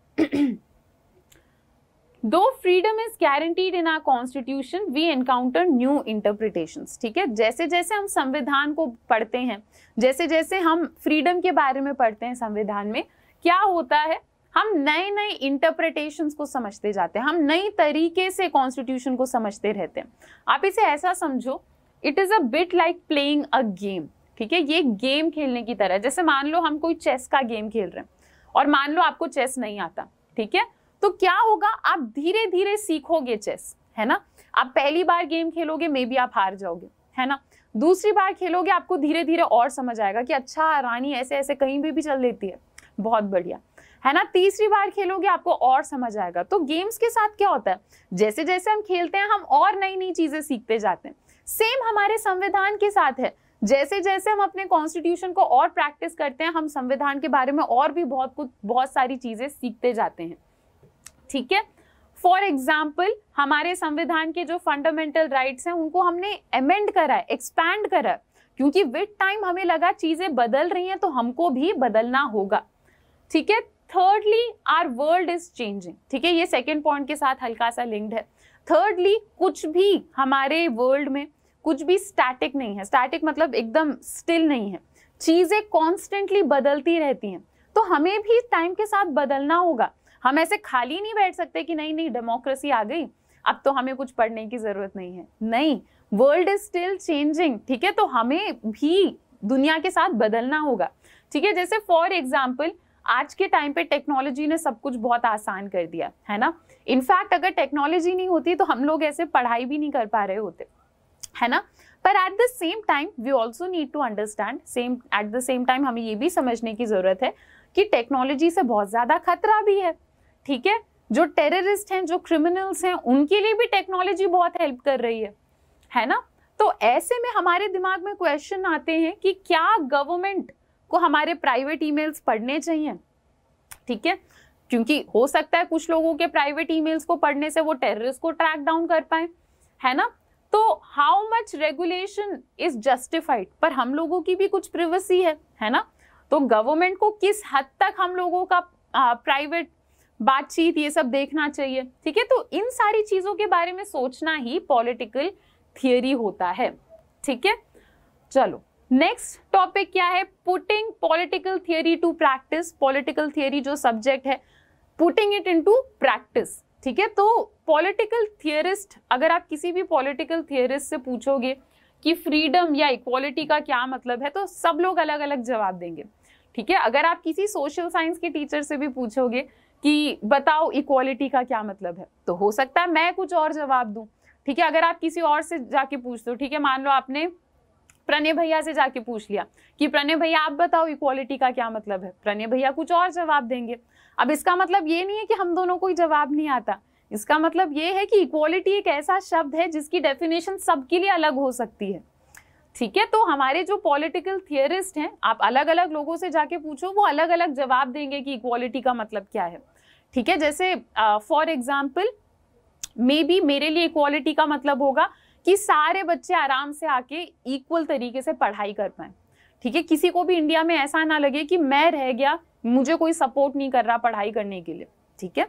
दो freedom is guaranteed in our constitution we encounter new interpretation ठीक है जैसे जैसे हम संविधान को पढ़ते हैं जैसे जैसे हम फ्रीडम के बारे में पढ़ते हैं संविधान में क्या होता है हम नए नए इंटरप्रिटेशन को समझते जाते हैं हम नई तरीके से कॉन्स्टिट्यूशन को समझते रहते हैं आप इसे ऐसा समझो it is a bit like playing a game ठीक है ये गेम खेलने की तरह जैसे मान लो हम कोई चेस का गेम खेल रहे हैं और मान लो आपको चेस नहीं आता ठीक है तो क्या होगा आप धीरे धीरे सीखोगे चेस है ना आप पहली बार गेम खेलोगे मे बी आप हार जाओगे है ना दूसरी बार खेलोगे आपको धीरे धीरे और समझ आएगा कि अच्छा रानी ऐसे ऐसे कहीं भी भी चल देती है बहुत बढ़िया है ना तीसरी बार खेलोगे आपको और समझ आएगा तो गेम्स के साथ क्या होता है जैसे जैसे हम खेलते हैं हम और नई नई चीजें सीखते जाते हैं सेम हमारे संविधान के साथ है जैसे जैसे हम अपने कॉन्स्टिट्यूशन को और प्रैक्टिस करते हैं हम संविधान के बारे में और भी बहुत कुछ बहुत सारी चीज़ें सीखते जाते हैं ठीक है फॉर एग्जाम्पल हमारे संविधान के जो फंडामेंटल राइट्स हैं उनको हमने अमेंड करा है एक्सपैंड करा है क्योंकि विद टाइम हमें लगा चीज़ें बदल रही हैं तो हमको भी बदलना होगा ठीक है thirdly our world is changing ठीक है ये सेकेंड पॉइंट के साथ हल्का सा लिंक्ड है थर्डली कुछ भी हमारे वर्ल्ड में कुछ भी स्टैटिक नहीं है स्टैटिक मतलब एकदम स्टिल नहीं है चीज़ें कॉन्स्टेंटली बदलती रहती हैं तो हमें भी टाइम के साथ बदलना होगा हम ऐसे खाली नहीं बैठ सकते कि नहीं नहीं डेमोक्रेसी आ गई अब तो हमें कुछ पढ़ने की ज़रूरत नहीं है नहीं वर्ल्ड इज स्टिल चेंजिंग ठीक है तो हमें भी दुनिया के साथ बदलना होगा ठीक है जैसे फॉर एग्जाम्पल आज के टाइम पे टेक्नोलॉजी ने सब कुछ बहुत आसान कर दिया है ना इनफैक्ट अगर टेक्नोलॉजी नहीं होती तो हम लोग ऐसे पढ़ाई भी नहीं कर पा रहे होते है ना पर at the same time we also need to understand same at the same time हमें ये भी समझने की ज़रूरत है कि टेक्नोलॉजी से बहुत ज़्यादा खतरा भी है ठीक है जो टेररिस्ट हैं जो क्रिमिनल्स हैं उनके लिए भी टेक्नोलॉजी बहुत हेल्प कर रही है है ना तो ऐसे में हमारे दिमाग में क्वेश्चन आते हैं कि क्या गवर्नमेंट को हमारे प्राइवेट ईमेल्स पढ़ने चाहिए ठीक है क्योंकि हो सकता है कुछ लोगों के प्राइवेट ईमेल्स को पढ़ने से वो टेररिस्ट को ट्रैक डाउन कर पाए है ना तो how much regulation is justified पर हम लोगों की भी कुछ प्रिवेसी है है ना तो गवर्नमेंट को किस हद तक हम लोगों का प्राइवेट बातचीत ये सब देखना चाहिए ठीक है तो इन सारी चीज़ों के बारे में सोचना ही पॉलिटिकल थियोरी होता है ठीक है चलो नेक्स्ट टॉपिक क्या है putting political theory to practice political theory जो सब्जेक्ट है पुटिंग इट इनटू प्रैक्टिस ठीक है तो पॉलिटिकल थियरिस्ट अगर आप किसी भी पॉलिटिकल थियरिस्ट से पूछोगे कि फ्रीडम या इक्वालिटी का क्या मतलब है तो सब लोग अलग अलग जवाब देंगे ठीक है अगर आप किसी सोशल साइंस के टीचर से भी पूछोगे कि बताओ इक्वालिटी का क्या मतलब है तो हो सकता है मैं कुछ और जवाब दूँ ठीक है अगर आप किसी और से जाके पूछ दो ठीक है मान लो आपने प्रणय भैया से जाके पूछ लिया कि प्रणय भैया आप बताओ इक्वालिटी का क्या मतलब है प्रणय भैया कुछ और जवाब देंगे अब इसका मतलब ये नहीं है कि हम दोनों को ही जवाब नहीं आता इसका मतलब ये है कि इक्वालिटी एक ऐसा शब्द है जिसकी डेफिनेशन सबके लिए अलग हो सकती है ठीक है तो हमारे जो पॉलिटिकल थियरिस्ट हैं आप अलग अलग लोगों से जाके पूछो वो अलग अलग जवाब देंगे कि इक्वालिटी का मतलब क्या है ठीक है जैसे फॉर एग्जाम्पल मे बी मेरे लिए इक्वालिटी का मतलब होगा कि सारे बच्चे आराम से आके इक्वल तरीके से पढ़ाई कर पाए ठीक है किसी को भी इंडिया में ऐसा ना लगे कि मैं रह गया मुझे कोई सपोर्ट नहीं कर रहा पढ़ाई करने के लिए ठीक है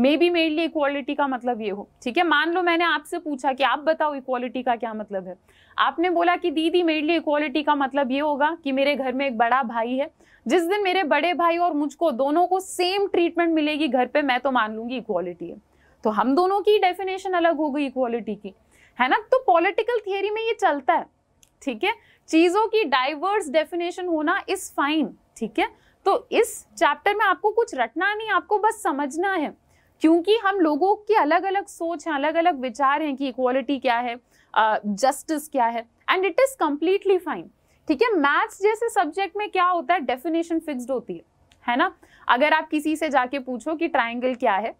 मे बी मेरे लिए इक्वालिटी का मतलब ये हो ठीक है मान लो मैंने आपसे पूछा कि आप बताओ इक्वालिटी का क्या मतलब है आपने बोला कि दीदी मेरे लिए इक्वालिटी का मतलब ये होगा कि मेरे घर में एक बड़ा भाई है जिस दिन मेरे बड़े भाई और मुझको दोनों को सेम ट्रीटमेंट मिलेगी घर पे मैं तो मान लूंगी इक्वालिटी है तो हम दोनों की डेफिनेशन अलग हो गई इक्वालिटी की है ना तो पॉलिटिकल थियरी में ये चलता है ठीक है चीजों की डाइवर्स डेफिनेशन होना इज फाइन ठीक है तो इस चैप्टर में आपको कुछ रटना नहीं आपको बस समझना है क्योंकि हम लोगों की अलग अलग सोच है अलग अलग विचार हैं कि इक्वालिटी क्या है जस्टिस uh, क्या है and it is completely fine ठीक है मैथ्स जैसे सब्जेक्ट में क्या होता है डेफिनेशन फिक्सड होती है है ना अगर आप किसी से जाके पूछो कि ट्राइंगल क्या है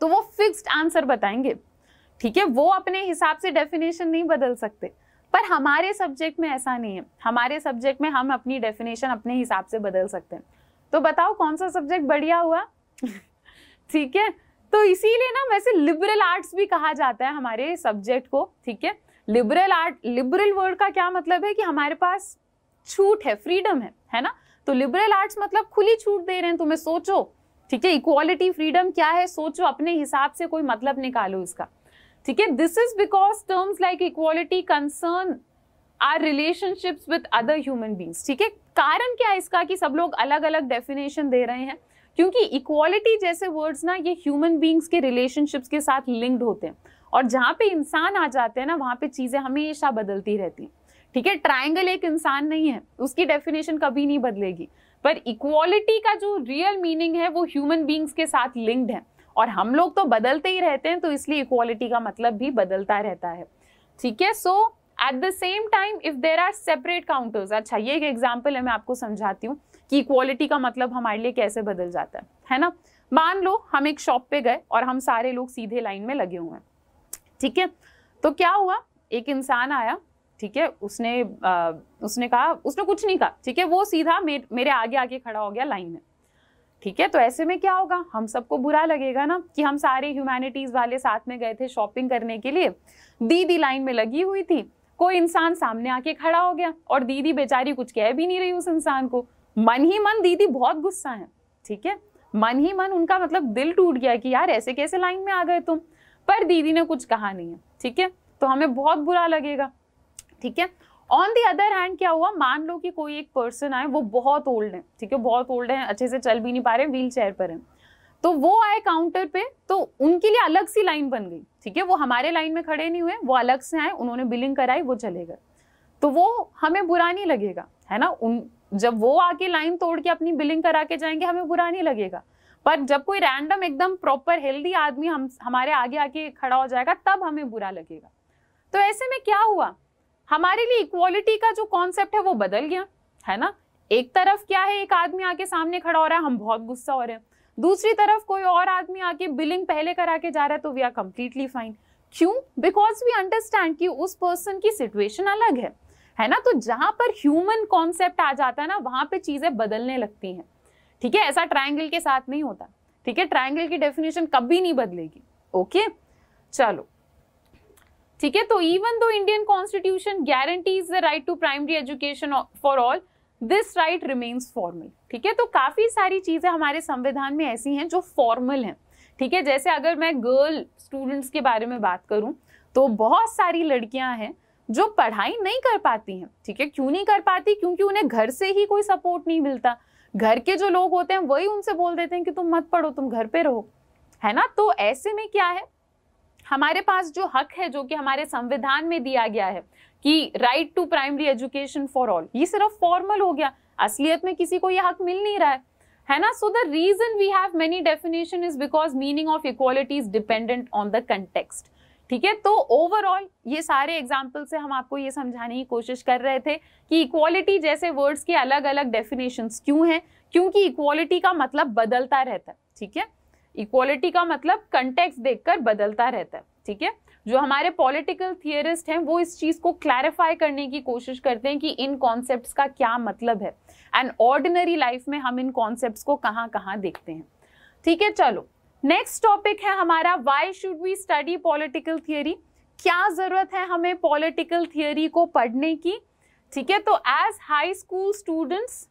तो वो फिक्स्ड आंसर बताएंगे ठीक है वो अपने हिसाब से डेफिनेशन नहीं बदल सकते पर हमारे सब्जेक्ट में ऐसा नहीं है हमारे सब्जेक्ट में हम अपनी डेफिनेशन अपने हिसाब से बदल सकते हैं तो बताओ कौन सा सब्जेक्ट बढ़िया हुआ ठीक है तो इसीलिए ना वैसे लिबरल आर्ट्स भी कहा जाता है हमारे सब्जेक्ट को ठीक है लिबरल आर्ट लिबरल वर्ड का क्या मतलब है कि हमारे पास छूट है फ्रीडम है है ना तो लिबरल आर्ट्स मतलब खुली छूट दे रहे हैं तुम्हें सोचो ठीक है इक्वालिटी फ्रीडम क्या है सोचो अपने हिसाब से कोई मतलब निकालो इसका ठीक है this is because terms like equality concern our relationships with other human beings ठीक है कारण क्या है इसका कि सब लोग अलग अलग डेफिनेशन दे रहे हैं क्योंकि इक्वालिटी जैसे वर्ड्स ना ये ह्यूमन बींग्स के रिलेशनशिप्स के साथ लिंक्ड होते हैं और जहाँ पे इंसान आ जाते हैं ना वहाँ पे चीज़ें हमेशा बदलती रहती हैं ठीक है ट्राइंगल एक इंसान नहीं है उसकी डेफिनेशन कभी नहीं बदलेगी पर इक्वालिटी का जो रियल मीनिंग है वो ह्यूमन बींग्स के साथ लिंक्ड है और हम लोग तो बदलते ही रहते हैं तो इसलिए इक्वालिटी का मतलब भी बदलता रहता है ठीक है so at the same time if there are separate counters अच्छा ये एक एग्जाम्पल है मैं आपको समझाती हूँ कि इक्वालिटी का मतलब हमारे लिए कैसे बदल जाता है है ना मान लो हम एक शॉप पे गए और हम सारे लोग सीधे लाइन में लगे हुए हैं ठीक है तो क्या हुआ एक इंसान आया ठीक है उसने आ, उसने कहा उसने कुछ नहीं कहा ठीक है वो सीधा मे, मेरे आगे आके खड़ा हो गया लाइन में ठीक है तो ऐसे में क्या होगा हम सबको बुरा लगेगा ना कि हम सारे ह्यूमैनिटीज वाले साथ में गए थे शॉपिंग करने के लिए दीदी लाइन में लगी हुई थी कोई इंसान सामने आके खड़ा हो गया और दीदी बेचारी कुछ कह भी नहीं रही उस इंसान को मन ही मन दीदी बहुत गुस्सा है ठीक है मन ही मन उनका मतलब दिल टूट गया कि यार ऐसे कैसे लाइन में आ गए तुम पर दीदी ने कुछ कहा नहीं है ठीक है तो हमें बहुत बुरा लगेगा ठीक है ऑन दी अदर हैंड क्या हुआ मान लो कि कोई एक पर्सन आए वो बहुत ओल्ड है ठीक है बहुत ओल्ड है अच्छे से चल भी नहीं पा रहे व्हील चेयर पर है तो वो आए काउंटर पे तो उनके लिए अलग सी लाइन बन गई ठीक है वो हमारे लाइन में खड़े नहीं हुए वो अलग से आए उन्होंने बिलिंग कराई वो चले गए तो वो हमें बुरा नहीं लगेगा है ना उन जब वो आके लाइन तोड़ के अपनी बिलिंग करा के जाएंगे हमें बुरा नहीं लगेगा पर जब कोई रैंडम एकदम प्रॉपर हेल्दी आदमी हम हमारे आगे आके खड़ा हो जाएगा तब हमें बुरा लगेगा तो ऐसे में क्या हुआ हमारे लिए इक्वालिटी का जो कॉन्सेप्ट है वो बदल गया है ना एक तरफ क्या है एक आदमी आके सामने खड़ा हो रहा है हम बहुत गुस्सा हो रहे हैं दूसरी तरफ कोई और आदमी आके बिलिंग पहले करा के जा रहा है तो वी आर कम्प्लीटली फाइन क्यों बिकॉज वी अंडरस्टैंड कि उस पर्सन की सिचुएशन अलग है है ना तो जहां पर ह्यूमन कॉन्सेप्ट आ जाता है ना वहां पे चीजें बदलने लगती हैं ठीक है ऐसा ट्राइंगल के साथ नहीं होता ठीक है ट्राइंगल की डेफिनेशन कभी नहीं बदलेगी ओके चलो ठीक है तो even though Indian constitution guarantees the right to primary education for all this right remains formal ठीक है तो काफी सारी चीजें हमारे संविधान में ऐसी हैं जो फॉर्मल हैं ठीक है जैसे अगर मैं गर्ल स्टूडेंट्स के बारे में बात करूं तो बहुत सारी लड़कियां हैं जो पढ़ाई नहीं कर पाती हैं ठीक है क्यों नहीं कर पाती क्योंकि उन्हें घर से ही कोई सपोर्ट नहीं मिलता घर के जो लोग होते हैं वही उनसे बोल देते हैं कि तुम मत पढ़ो तुम घर पे रहो है ना तो ऐसे में क्या है हमारे पास जो हक है जो कि हमारे संविधान में दिया गया है कि right to primary education for all ये सिर्फ फॉर्मल हो गया असलियत में किसी को यह हक मिल नहीं रहा है है ना so the reason we have many definition is because meaning of equality is dependent on the context ठीक है तो ओवरऑल ये सारे एग्जाम्पल से हम आपको ये समझाने की कोशिश कर रहे थे कि इक्वालिटी जैसे वर्ड्स के अलग अलग डेफिनेशंस क्यों हैं क्योंकि इक्वालिटी का मतलब बदलता रहता है ठीक है इक्वालिटी का मतलब कंटेक्स्ट देखकर बदलता रहता है ठीक है जो हमारे पॉलिटिकल थियरिस्ट हैं वो इस चीज़ को क्लैरिफाई करने की कोशिश करते हैं कि इन कॉन्सेप्ट्स का क्या मतलब है एंड ऑर्डिनरी लाइफ में हम इन कॉन्सेप्ट्स को कहाँ कहाँ देखते हैं ठीक है चलो नेक्स्ट टॉपिक है हमारा why should we study political theory क्या ज़रूरत है हमें पॉलिटिकल थियोरी को पढ़ने की ठीक है तो एज हाई स्कूल स्टूडेंट्स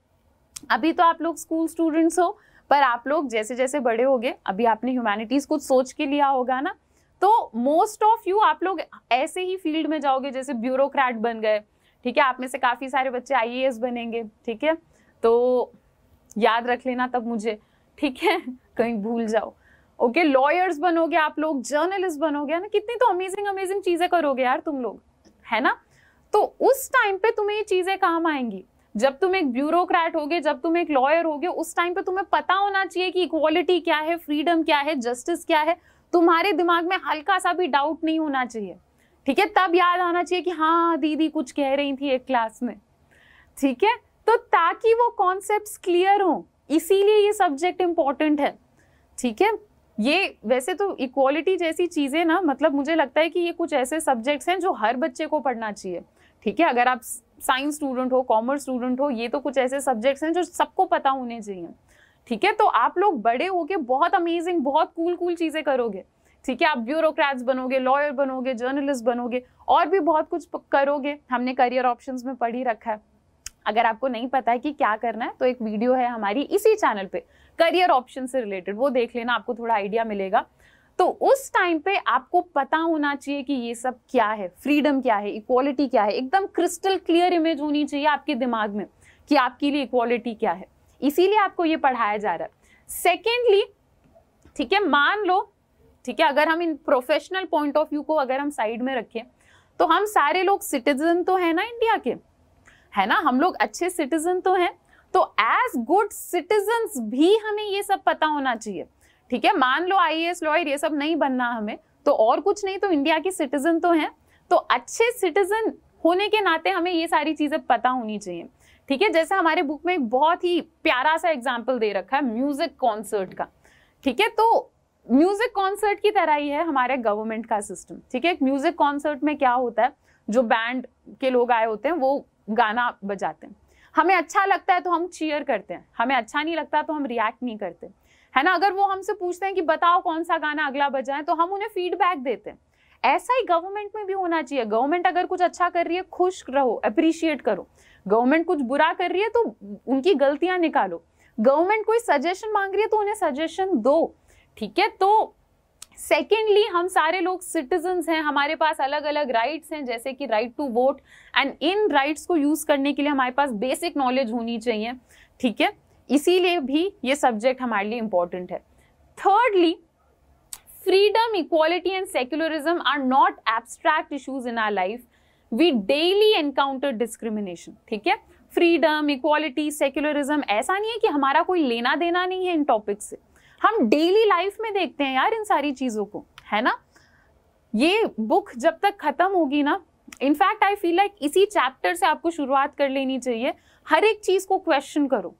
अभी तो आप लोग स्कूल स्टूडेंट्स हो पर आप लोग जैसे जैसे बड़े गए अभी आपने ह्यूमैनिटीज़ कुछ सोच के लिया होगा ना तो मोस्ट ऑफ यू आप लोग ऐसे ही फील्ड में जाओगे जैसे ब्यूरोक्रेट बन गए ठीक है आप में से काफ़ी सारे बच्चे आई बनेंगे ठीक है तो याद रख लेना तब मुझे ठीक है कहीं भूल जाओ ओके लॉयर्स बनोगे आप लोग जर्नलिस्ट बनोगे ना कितनी तो अमेजिंग अमेजिंग चीज़ें करोगे यार तुम लोग है ना तो उस टाइम पे तुम्हें ये चीज़ें काम आएंगी जब तुम एक ब्यूरोक्रेट होगे जब तुम एक लॉयर होगे उस टाइम पे तुम्हें पता होना चाहिए कि इक्वालिटी क्या है फ्रीडम क्या है जस्टिस क्या है तुम्हारे दिमाग में हल्का सा भी डाउट नहीं होना चाहिए ठीक है तब याद आना चाहिए कि हाँ दीदी कुछ कह रही थी एक क्लास में ठीक है तो ताकि वो कॉन्सेप्ट क्लियर हों इसीलिए ये सब्जेक्ट इम्पॉर्टेंट है ठीक है ये वैसे तो इक्वालिटी जैसी चीज़ें ना मतलब मुझे लगता है कि ये कुछ ऐसे सब्जेक्ट्स हैं जो हर बच्चे को पढ़ना चाहिए ठीक है अगर आप साइंस स्टूडेंट हो कॉमर्स स्टूडेंट हो ये तो कुछ ऐसे सब्जेक्ट्स हैं जो सबको पता होने चाहिए ठीक है तो आप लोग बड़े होके बहुत अमेजिंग बहुत कूल कूल चीज़ें करोगे ठीक है आप ब्यूरोक्रेट्स बनोगे लॉयर बनोगे जर्नलिस्ट बनोगे और भी बहुत कुछ करोगे हमने करियर ऑप्शंस में पढ़ ही रखा है अगर आपको नहीं पता है कि क्या करना है तो एक वीडियो है हमारी इसी चैनल पे करियर ऑप्शन से रिलेटेड वो देख लेना आपको थोड़ा आइडिया मिलेगा तो उस टाइम पे आपको पता होना चाहिए कि ये सब क्या है फ्रीडम क्या है इक्वालिटी क्या है एकदम क्रिस्टल क्लियर इमेज होनी चाहिए आपके दिमाग में कि आपके लिए इक्वालिटी क्या है इसीलिए आपको ये पढ़ाया जा रहा है सेकेंडली ठीक है मान लो ठीक है अगर हम इन प्रोफेशनल पॉइंट ऑफ व्यू को अगर हम साइड में रखें तो हम सारे लोग सिटीजन तो है ना इंडिया के है ना हम लोग अच्छे सिटीजन तो हैं तो एज गुड सिटीजन भी हमें ये सब पता होना चाहिए ठीक है मान लो आई एस लॉयर ये सब नहीं बनना हमें तो और कुछ नहीं तो इंडिया की सिटीजन तो हैं तो अच्छे सिटीजन होने के नाते हमें ये सारी चीज़ें पता होनी चाहिए ठीक है जैसे हमारे बुक में एक बहुत ही प्यारा सा एग्जाम्पल दे रखा है म्यूजिक कॉन्सर्ट का ठीक है तो म्यूजिक कॉन्सर्ट की तरह ही है हमारे गवर्नमेंट का सिस्टम ठीक है एक म्यूजिक कॉन्सर्ट में क्या होता है जो बैंड के लोग आए होते हैं वो गाना बजाते हैं हमें अच्छा लगता है तो हम चीयर करते हैं हमें अच्छा नहीं लगता तो हम रिएक्ट नहीं करते है ना अगर वो हमसे पूछते हैं कि बताओ कौन सा गाना अगला बजाए तो हम उन्हें फीडबैक देते हैं ऐसा ही गवर्नमेंट में भी होना चाहिए गवर्नमेंट अगर कुछ अच्छा कर रही है खुश रहो अप्रिशिएट करो गवर्नमेंट कुछ बुरा कर रही है तो उनकी गलतियां निकालो गवर्नमेंट कोई सजेशन मांग रही है तो उन्हें सजेशन दो ठीक है तो सेकेंडली हम सारे लोग सिटीजन्स हैं हमारे पास अलग अलग राइट्स हैं जैसे कि राइट टू वोट एंड इन राइट्स को यूज़ करने के लिए हमारे पास बेसिक नॉलेज होनी चाहिए ठीक है इसीलिए भी ये सब्जेक्ट हमारे लिए इम्पॉर्टेंट है thirdly freedom equality and secularism are not abstract issues in our life we daily encounter discrimination ठीक है फ्रीडम इक्वालिटी सेक्युलरिज्म ऐसा नहीं है कि हमारा कोई लेना देना नहीं है इन टॉपिक से हम डेली लाइफ में देखते हैं यार इन सारी चीज़ों को है ना ये बुक जब तक ख़त्म होगी ना इनफैक्ट आई फील लाइक इसी चैप्टर से आपको शुरुआत कर लेनी चाहिए हर एक चीज़ को क्वेश्चन करो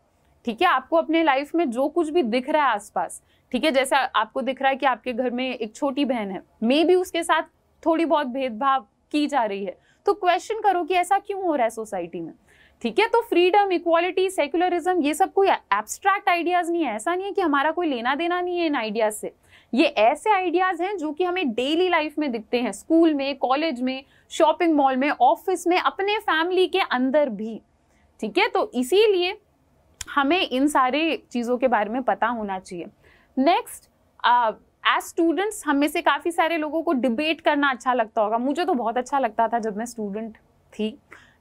ठीक है आपको अपने लाइफ में जो कुछ भी दिख रहा है आसपास ठीक है जैसा आपको दिख रहा है कि आपके घर में एक छोटी बहन है मे भी उसके साथ थोड़ी बहुत भेदभाव की जा रही है तो क्वेश्चन करो कि ऐसा क्यों हो रहा है सोसाइटी में ठीक है तो फ्रीडम इक्वालिटी सेक्युलरिज्म ये सब कोई एब्स्ट्रैक्ट आइडियाज नहीं है ऐसा नहीं है कि हमारा कोई लेना देना नहीं है इन आइडियाज से ये ऐसे आइडियाज हैं जो कि हमें डेली लाइफ में दिखते हैं स्कूल में कॉलेज में शॉपिंग मॉल में ऑफिस में अपने फैमिली के अंदर भी ठीक है तो इसीलिए हमें इन सारे चीज़ों के बारे में पता होना चाहिए नेक्स्ट एज स्टूडेंट्स हम में से काफ़ी सारे लोगों को डिबेट करना अच्छा लगता होगा मुझे तो बहुत अच्छा लगता था जब मैं स्टूडेंट थी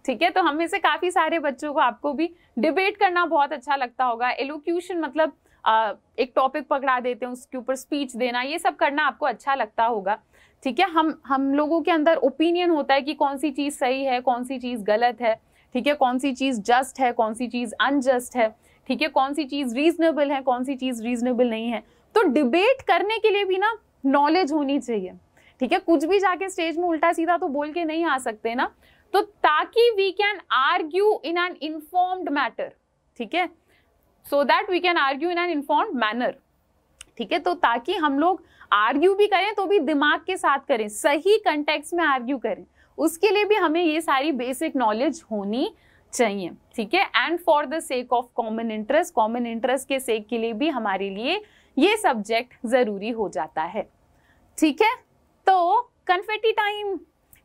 ठीक है तो हम में से काफ़ी सारे बच्चों को आपको भी डिबेट करना बहुत अच्छा लगता होगा एलोक्यूशन मतलब आ, uh, एक टॉपिक पकड़ा देते हैं उसके ऊपर स्पीच देना ये सब करना आपको अच्छा लगता होगा ठीक है हम हम लोगों के अंदर ओपिनियन होता है कि कौन सी चीज़ सही है कौन सी चीज़ गलत है ठीक है कौन सी चीज़ जस्ट है कौन सी चीज़ अनजस्ट है ठीक है कौन सी चीज़ रीजनेबल है कौन सी चीज़ रीजनेबल नहीं है तो डिबेट करने के लिए भी ना नॉलेज होनी चाहिए ठीक है कुछ भी जाके स्टेज में उल्टा सीधा तो बोल के नहीं आ सकते ना तो ताकि we can argue in an informed matter ठीक है so that we can argue in an informed manner ठीक है तो ताकि हम लोग आर्ग्यू भी करें तो भी दिमाग के साथ करें सही कंटेक्स में आर्ग्यू करें उसके लिए भी हमें ये सारी बेसिक नॉलेज होनी चाहिए ठीक है and for the sake of common interest common interest के सेक के लिए भी हमारे लिए ये सब्जेक्ट ज़रूरी हो जाता है ठीक है तो कन्फेटी टाइम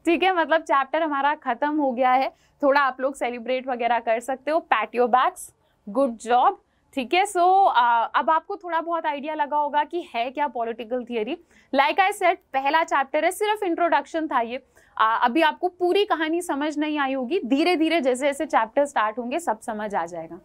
ठीक है मतलब चैप्टर हमारा ख़त्म हो गया है थोड़ा आप लोग सेलिब्रेट वगैरह कर सकते हो पैटियो बैग्स गुड जॉब ठीक है सो अब आपको थोड़ा बहुत आइडिया लगा होगा कि है क्या political theory like I said पहला चैप्टर है सिर्फ इंट्रोडक्शन था ये आ, अभी आपको पूरी कहानी समझ नहीं आई होगी धीरे धीरे जैसे जैसे चैप्टर स्टार्ट होंगे सब समझ आ जाएगा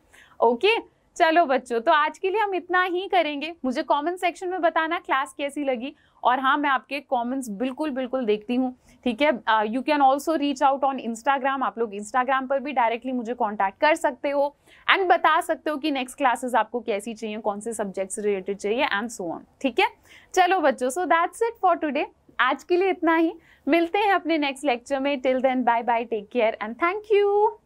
ओके चलो बच्चों तो आज के लिए हम इतना ही करेंगे मुझे कमेंट सेक्शन में बताना क्लास कैसी लगी और हाँ मैं आपके कमेंट्स बिल्कुल बिल्कुल देखती हूँ ठीक है you can also reach out on Instagram आप लोग इंस्टाग्राम पर भी डायरेक्टली मुझे कॉन्टैक्ट कर सकते हो एंड बता सकते हो कि नेक्स्ट क्लासेस आपको कैसी चाहिए कौन से सब्जेक्ट से रिलेटेड चाहिए एंड सो ऑन ठीक है चलो बच्चों so that's it for today आज के लिए इतना ही मिलते हैं अपने नेक्स्ट लेक्चर में till then bye bye take care and thank you